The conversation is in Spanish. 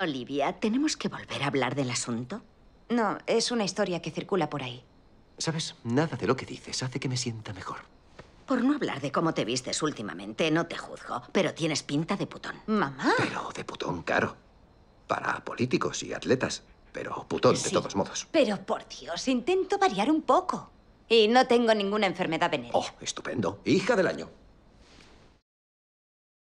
Olivia, ¿tenemos que volver a hablar del asunto? No, es una historia que circula por ahí. ¿Sabes? Nada de lo que dices hace que me sienta mejor. Por no hablar de cómo te vistes últimamente, no te juzgo, pero tienes pinta de putón. Mamá. Pero de putón caro. Para políticos y atletas. Pero putón de todos modos. Pero por Dios, intento variar un poco. Y no tengo ninguna enfermedad venérea. Oh, estupendo. Hija del año.